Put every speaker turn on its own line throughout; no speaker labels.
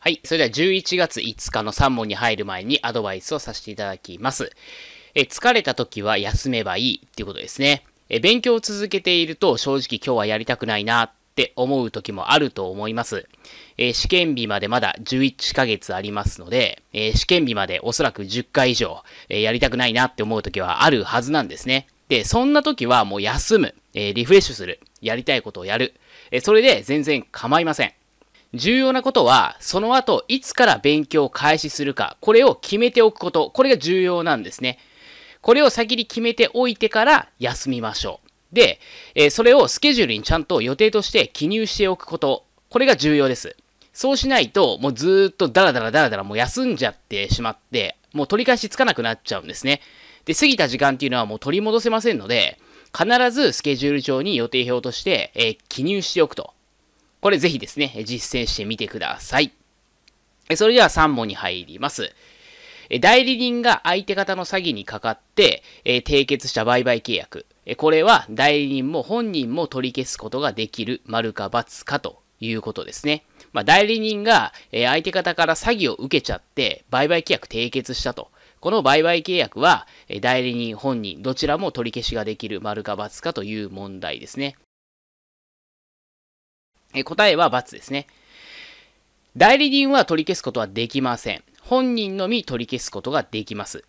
はい。それでは11月5日の3問に入る前にアドバイスをさせていただきます。え疲れた時は休めばいいっていうことですね。え勉強を続けていると正直今日はやりたくないなっって思う時もあると思います。えー、試験日までまだ11ヶ月ありますので、えー、試験日までおそらく10回以上、えー、やりたくないなって思う時はあるはずなんですね。で、そんな時はもう休む、えリフレッシュする、やりたいことをやる、えそれで全然構いません。重要なことは、その後、いつから勉強を開始するか、これを決めておくこと、これが重要なんですね。これを先に決めておいてから休みましょう。で、えそれをスケジュールにちゃんと予定として記入しておくこと。これが重要です。そうしないと、もうずっとダラダラダラダラもう休んじゃってしまって、もう取り返しつかなくなっちゃうんですね。で、過ぎた時間っていうのはもう取り戻せませんので、必ずスケジュール帳に予定表として、えー、記入しておくと。これぜひですね、実践してみてください。それでは3問に入ります。代理人が相手方の詐欺にかかって、え締結した売買契約。これは代理人も本人も取り消すことができる、丸か罰かということですね。まあ、代理人が相手方から詐欺を受けちゃって、売買契約締結したと。この売買契約は、代理人、本人、どちらも取り消しができる、丸か罰かという問題ですね。答えは×ですね。代理人は取り消すことはできません。本人のみ取り消すことができます。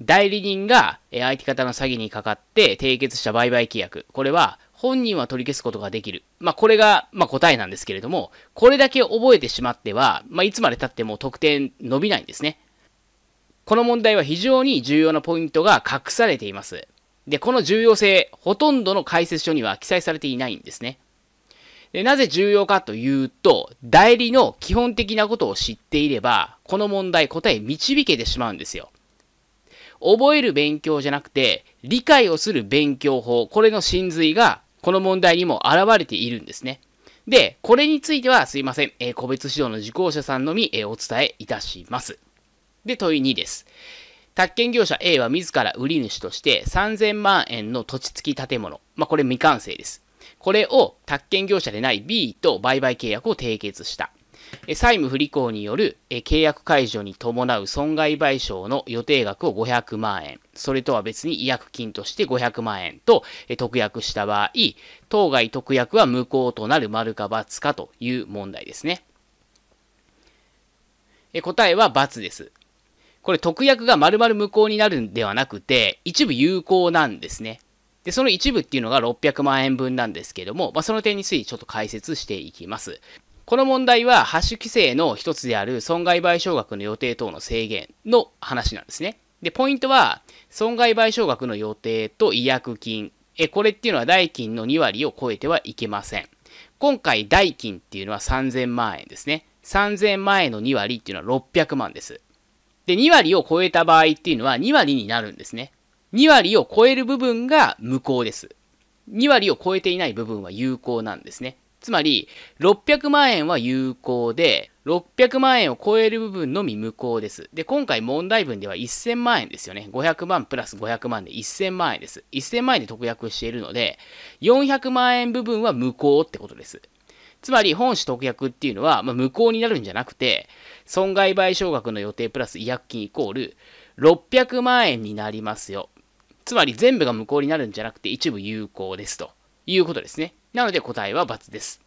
代理人が相手方の詐欺にかかって締結した売買契約。これは本人は取り消すことができる。まあ、これが、ま答えなんですけれども、これだけ覚えてしまっては、まあ、いつまで経っても得点伸びないんですね。この問題は非常に重要なポイントが隠されています。で、この重要性、ほとんどの解説書には記載されていないんですね。でなぜ重要かというと、代理の基本的なことを知っていれば、この問題答え導けてしまうんですよ。覚える勉強じゃなくて、理解をする勉強法、これの真髄が、この問題にも現れているんですね。で、これについてはすいません、えー、個別指導の受講者さんのみ、えー、お伝えいたします。で、問い2です。宅建業者 A は自ら売り主として3000万円の土地付き建物。まあ、これ未完成です。これを宅建業者でない B と売買契約を締結した。債務不履行による契約解除に伴う損害賠償の予定額を500万円、それとは別に違約金として500万円と特約した場合、当該特約は無効となる丸か×かという問題ですね。答えは×です。これ特約が丸々無効になるんではなくて、一部有効なんですね。で、その一部っていうのが600万円分なんですけども、まあ、その点についてちょっと解説していきます。この問題は、ハッシュ規制の一つである損害賠償額の予定等の制限の話なんですね。で、ポイントは、損害賠償額の予定と違約金。え、これっていうのは代金の2割を超えてはいけません。今回、代金っていうのは3000万円ですね。3000万円の2割っていうのは600万です。で、2割を超えた場合っていうのは2割になるんですね。2割を超える部分が無効です。2割を超えていない部分は有効なんですね。つまり、600万円は有効で、600万円を超える部分のみ無効です。で、今回問題文では1000万円ですよね。500万プラス500万で1000万円です。1000万円で特約しているので、400万円部分は無効ってことです。つまり、本種特約っていうのは、まあ、無効になるんじゃなくて、損害賠償額の予定プラス違約金イコール、600万円になりますよ。つまり全部が無効になるんじゃなくて一部有効ですということですね。なので答えは×です。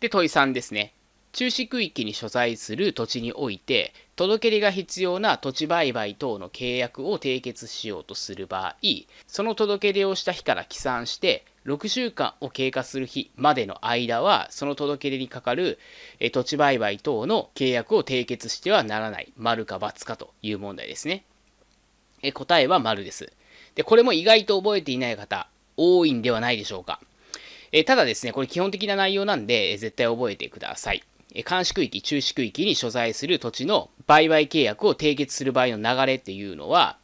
で、問い3ですね。中止区域に所在する土地において、届け出が必要な土地売買等の契約を締結しようとする場合、その届け出をした日から起算して、6週間を経過する日までの間は、その届け出にかかる土地売買等の契約を締結してはならない、丸か×かという問題ですね。え答えは丸です。で、これも意外と覚えていない方、多いんではないでしょうか。えただですね、これ基本的な内容なんで、え絶対覚えてください。え監視区域、中止区域に所在する土地の売買契約を締結する場合の流れっていうのは、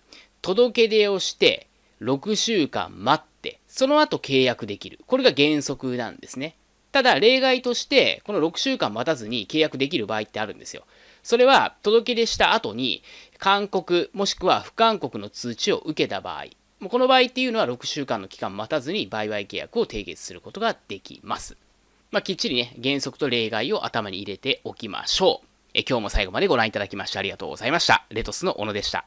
届け出をして、6週間待って、その後契約できる。これが原則なんですね。ただ、例外として、この6週間待たずに契約できる場合ってあるんですよ。それは、届け出した後に、勧告、もしくは不勧告の通知を受けた場合。もうこの場合っていうのは6週間の期間待たずに売買契約を締結することができます。まあ、きっちりね、原則と例外を頭に入れておきましょう。え今日も最後までご覧いただきましてありがとうございました。レトスの小野でした。